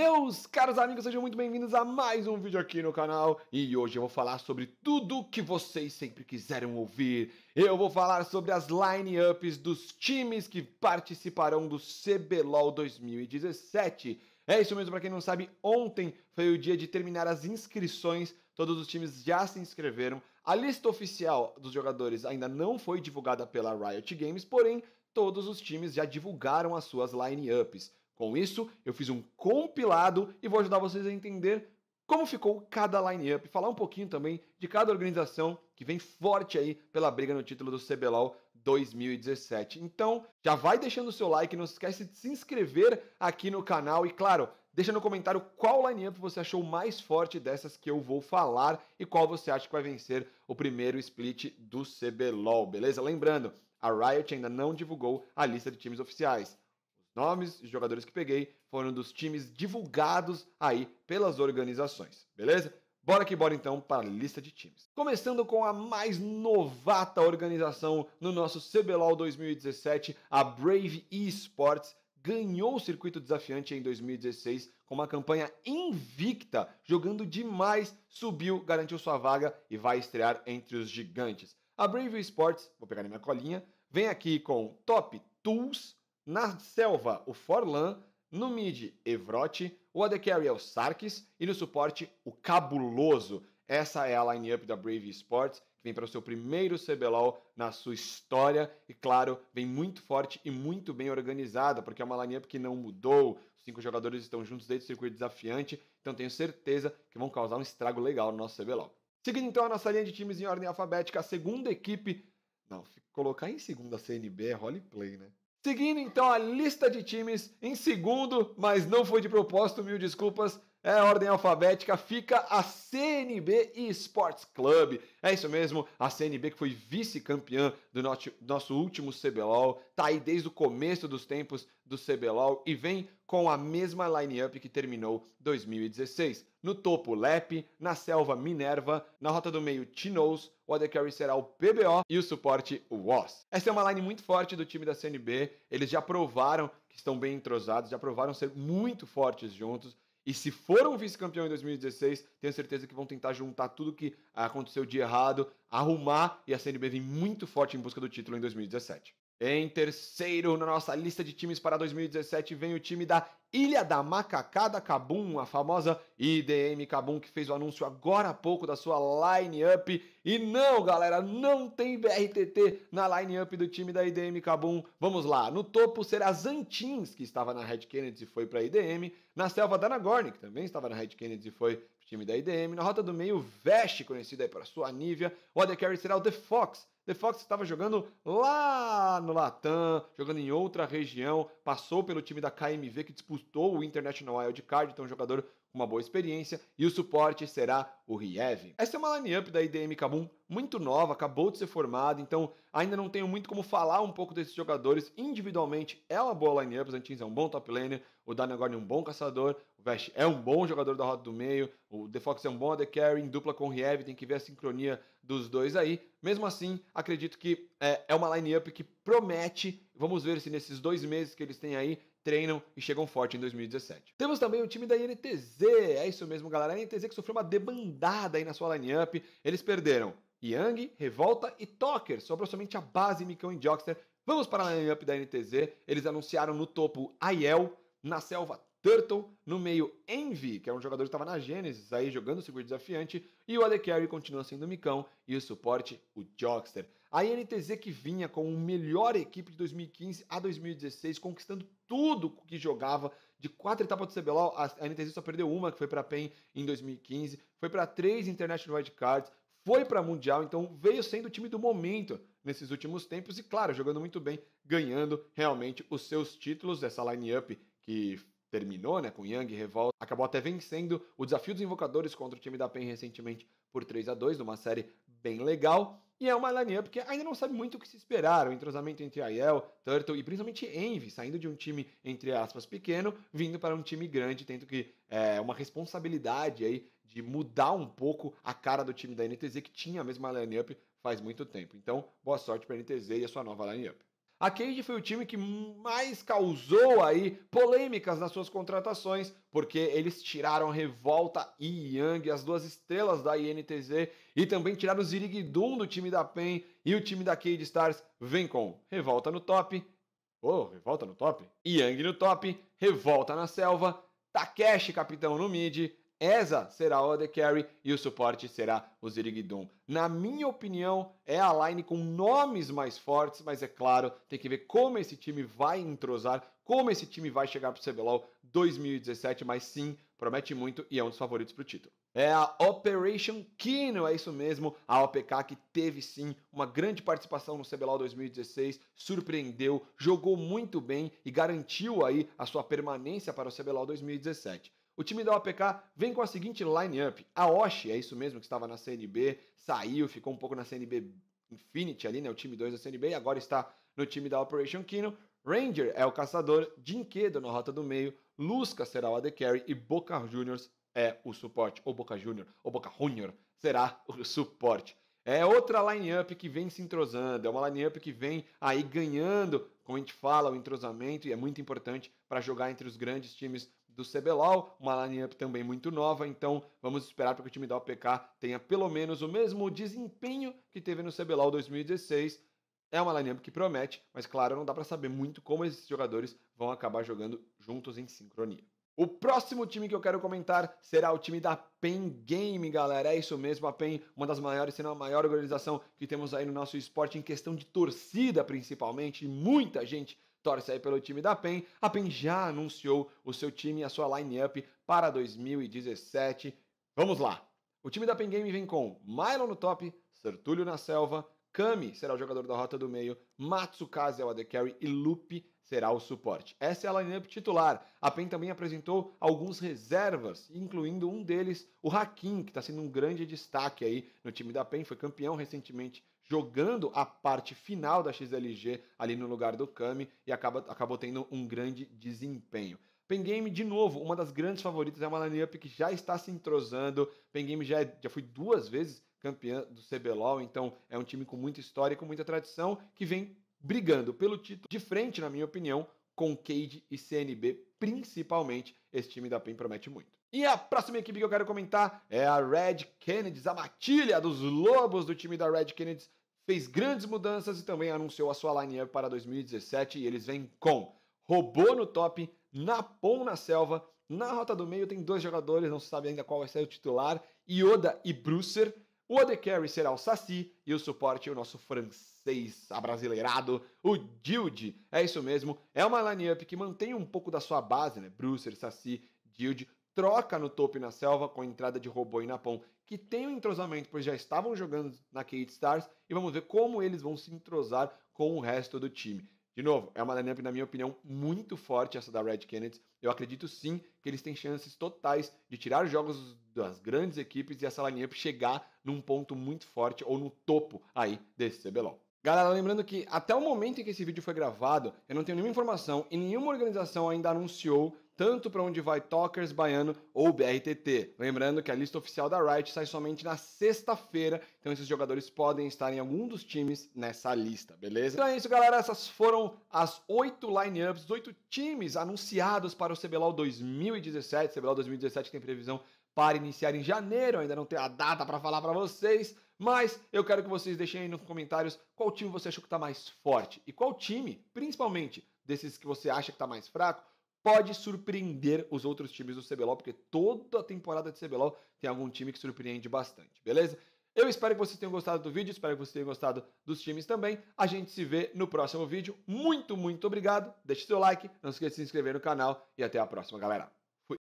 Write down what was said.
Meus caros amigos, sejam muito bem-vindos a mais um vídeo aqui no canal e hoje eu vou falar sobre tudo que vocês sempre quiseram ouvir. Eu vou falar sobre as line-ups dos times que participarão do CBLOL 2017. É isso mesmo, para quem não sabe, ontem foi o dia de terminar as inscrições, todos os times já se inscreveram. A lista oficial dos jogadores ainda não foi divulgada pela Riot Games, porém todos os times já divulgaram as suas line-ups. Com isso, eu fiz um compilado e vou ajudar vocês a entender como ficou cada line-up, falar um pouquinho também de cada organização que vem forte aí pela briga no título do CBLOL 2017. Então, já vai deixando o seu like, não esquece de se inscrever aqui no canal e, claro, deixa no comentário qual line-up você achou mais forte dessas que eu vou falar e qual você acha que vai vencer o primeiro split do CBLOL, beleza? Lembrando, a Riot ainda não divulgou a lista de times oficiais nomes de jogadores que peguei foram dos times divulgados aí pelas organizações, beleza? Bora que bora então para a lista de times. Começando com a mais novata organização no nosso CBLOL 2017, a Brave Esports, ganhou o circuito desafiante em 2016 com uma campanha invicta, jogando demais, subiu, garantiu sua vaga e vai estrear entre os gigantes. A Brave Esports, vou pegar na minha colinha, vem aqui com Top Tools, na selva, o Forlan. No mid, Evrote. O AD Carry é o Sarkis. E no suporte, o Cabuloso. Essa é a lineup da Brave Sports, que vem para o seu primeiro CBLOL na sua história. E claro, vem muito forte e muito bem organizada, porque é uma lineup que não mudou. Os cinco jogadores estão juntos desde o circuito desafiante. Então tenho certeza que vão causar um estrago legal no nosso CBLOL. Seguindo então a nossa linha de times em ordem alfabética, a segunda equipe. Não, colocar em segunda a CNB é roleplay, né? Seguindo então a lista de times, em segundo, mas não foi de propósito, mil desculpas, é a ordem alfabética, fica a CNB Esports Club. É isso mesmo, a CNB que foi vice-campeã do nosso último CBLOL, tá aí desde o começo dos tempos do CBLOL e vem com a mesma line-up que terminou 2016. No topo, Lep, na selva, Minerva, na rota do meio, Tinos, o AD Carry será o PBO e o suporte, o Woz. Essa é uma line muito forte do time da CNB, eles já provaram que estão bem entrosados, já provaram ser muito fortes juntos, e se foram vice-campeão em 2016, tenho certeza que vão tentar juntar tudo que aconteceu de errado, arrumar e a CNB vem muito forte em busca do título em 2017. Em terceiro na nossa lista de times para 2017 vem o time da Ilha da Macacada Cabum, a famosa IDM Cabum que fez o anúncio agora há pouco da sua line-up. E não, galera, não tem BRTT na line-up do time da IDM Cabum. Vamos lá, no topo será Zantins, que estava na Red Kennedy e foi para a IDM. Na selva Danagorn, que também estava na Red Kennedy e foi para o time da IDM. Na rota do meio, Veste conhecido aí para sua Nívia. O AD Carry será o The Fox, The Fox estava jogando lá no Latam, jogando em outra região, passou pelo time da KMV que disputou o International Wild Card, então um jogador com uma boa experiência, e o suporte será o Riev. Essa é uma line-up da IDM Kabum muito nova, acabou de ser formada, então ainda não tenho muito como falar um pouco desses jogadores individualmente. É uma boa line-up, o Zantins é um bom top laner, o Danagorn é um bom caçador, o Vest é um bom jogador da rota do meio, o The Fox é um bom AD Carry, em dupla com o Riev, tem que ver a sincronia dos dois aí. Mesmo assim, acredito que é, é uma line-up que promete. Vamos ver se nesses dois meses que eles têm aí treinam e chegam forte em 2017. Temos também o time da INTZ. É isso mesmo, galera. A INTZ que sofreu uma debandada aí na sua line-up. Eles perderam Yang, Revolta e Toker. Sobrou somente a base Micão e Jockster. Vamos para a lineup da NTZ. Eles anunciaram no topo Aiel, na selva Turtle, no meio Envy, que era é um jogador que estava na Genesis aí jogando seguro desafiante, e o Alecary continua sendo o Micão, e o suporte, o Jockster. A NTZ que vinha com o melhor equipe de 2015 a 2016, conquistando tudo que jogava, de quatro etapas do CBLOL, a NTZ só perdeu uma, que foi para a PEN em 2015, foi para três International Wildcards, foi para Mundial, então veio sendo o time do momento nesses últimos tempos, e claro, jogando muito bem, ganhando realmente os seus títulos, essa line-up que terminou, né, com Yang e Revolta, acabou até vencendo o desafio dos invocadores contra o time da PEN recentemente por 3 a 2 numa série bem legal. E é uma lineup que ainda não sabe muito o que se esperar. O entrosamento entre Aiel, Turtle e principalmente Envy, saindo de um time, entre aspas, pequeno, vindo para um time grande, tendo que é, uma responsabilidade aí de mudar um pouco a cara do time da NTZ, que tinha a mesma lineup faz muito tempo. Então, boa sorte para a NTZ e a sua nova lineup. A Cade foi o time que mais causou aí polêmicas nas suas contratações, porque eles tiraram Revolta e Yang, as duas estrelas da INTZ, e também tiraram Zirigdun do time da PEN, e o time da Cade Stars vem com Revolta no top, oh, Revolta no top, Yang no top, Revolta na selva, Takeshi capitão no mid, essa será o AD Carry e o suporte será o Zirigdum. Na minha opinião, é a line com nomes mais fortes, mas é claro, tem que ver como esse time vai entrosar, como esse time vai chegar para o CBLOL 2017, mas sim, promete muito e é um dos favoritos para o título. É a Operation Kino, é isso mesmo, a OPK que teve sim uma grande participação no CBLOL 2016, surpreendeu, jogou muito bem e garantiu aí a sua permanência para o CBLOL 2017. O time da OPK vem com a seguinte line-up. A Oshi, é isso mesmo, que estava na CNB, saiu, ficou um pouco na CNB Infinity ali, né, o time 2 da CNB, e agora está no time da Operation Kino. Ranger é o caçador, Jinquedo na rota do meio, Lusca será o AD Carry e Boca Juniors é o suporte. Ou Boca Júnior, ou Boca Júnior será o suporte. É outra lineup que vem se entrosando, é uma lineup que vem aí ganhando, como a gente fala, o entrosamento e é muito importante para jogar entre os grandes times do CBLOL, uma lineup também muito nova, então vamos esperar para que o time da OPK tenha pelo menos o mesmo desempenho que teve no CBLOL 2016. É uma lineup que promete, mas claro, não dá para saber muito como esses jogadores vão acabar jogando juntos em sincronia. O próximo time que eu quero comentar será o time da PEN Game, galera. É isso mesmo, a PEN, uma das maiores, se não a maior organização que temos aí no nosso esporte em questão de torcida, principalmente. Muita gente torce aí pelo time da PEN. A PEN já anunciou o seu time e a sua line-up para 2017. Vamos lá! O time da PEN Game vem com Mylon no top, Sertúlio na selva, Kami será o jogador da rota do meio, Matsukaze é o AD Carry e Lupe será o suporte. Essa é a lineup titular. A PEN também apresentou alguns reservas, incluindo um deles, o Hakim, que está sendo um grande destaque aí no time da PEN, foi campeão recentemente jogando a parte final da XLG ali no lugar do Kami e acaba, acabou tendo um grande desempenho. Pen Game de novo, uma das grandes favoritas, é uma lineup que já está se entrosando. Game já, é, já foi duas vezes campeã do CBLOL. Então é um time com muita história e com muita tradição que vem brigando pelo título de frente, na minha opinião, com Cade e CNB, principalmente. Esse time da PEN promete muito. E a próxima equipe que eu quero comentar é a Red Kennedys, a matilha dos lobos do time da Red Kennedys. Fez grandes mudanças e também anunciou a sua line-up para 2017 e eles vêm com robô no top, Napom na selva, na rota do meio tem dois jogadores, não se sabe ainda qual vai ser o titular, Yoda e Brucer. O AD Carry será o Saci e o suporte é o nosso francês abrasileirado, o Dilde. É isso mesmo, é uma lineup que mantém um pouco da sua base, né? Brucer, Saci, Dilde, troca no topo na selva com a entrada de Robô e Napom, que tem um entrosamento, pois já estavam jogando na Kate Stars, e vamos ver como eles vão se entrosar com o resto do time. De novo, é uma lineup, na minha opinião, muito forte essa da Red Canids. Eu acredito sim que eles têm chances totais de tirar jogos das grandes equipes e essa lineup chegar num ponto muito forte ou no topo aí desse CBLOL. Galera, lembrando que até o momento em que esse vídeo foi gravado, eu não tenho nenhuma informação e nenhuma organização ainda anunciou tanto para onde vai Talkers, Baiano ou BRTT. Lembrando que a lista oficial da Riot sai somente na sexta-feira, então esses jogadores podem estar em algum dos times nessa lista, beleza? Então é isso, galera. Essas foram as oito lineups, os oito times anunciados para o CBLOL 2017. CBLOL 2017 tem previsão para iniciar em janeiro, ainda não tem a data para falar para vocês, mas eu quero que vocês deixem aí nos comentários qual time você achou que está mais forte e qual time, principalmente desses que você acha que está mais fraco, pode surpreender os outros times do CBLOL, porque toda a temporada de CBLOL tem algum time que surpreende bastante, beleza? Eu espero que vocês tenham gostado do vídeo, espero que vocês tenham gostado dos times também. A gente se vê no próximo vídeo. Muito, muito obrigado. Deixe seu like, não se esqueça de se inscrever no canal e até a próxima, galera.